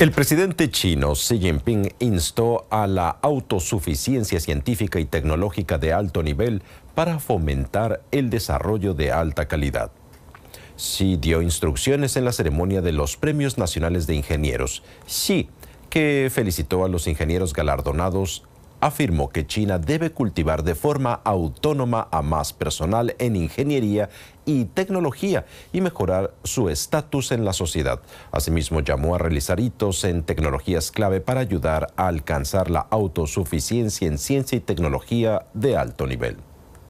El presidente chino Xi Jinping instó a la autosuficiencia científica y tecnológica de alto nivel para fomentar el desarrollo de alta calidad. Xi dio instrucciones en la ceremonia de los Premios Nacionales de Ingenieros. Xi, que felicitó a los ingenieros galardonados afirmó que China debe cultivar de forma autónoma a más personal en ingeniería y tecnología y mejorar su estatus en la sociedad. Asimismo, llamó a realizar hitos en tecnologías clave para ayudar a alcanzar la autosuficiencia en ciencia y tecnología de alto nivel.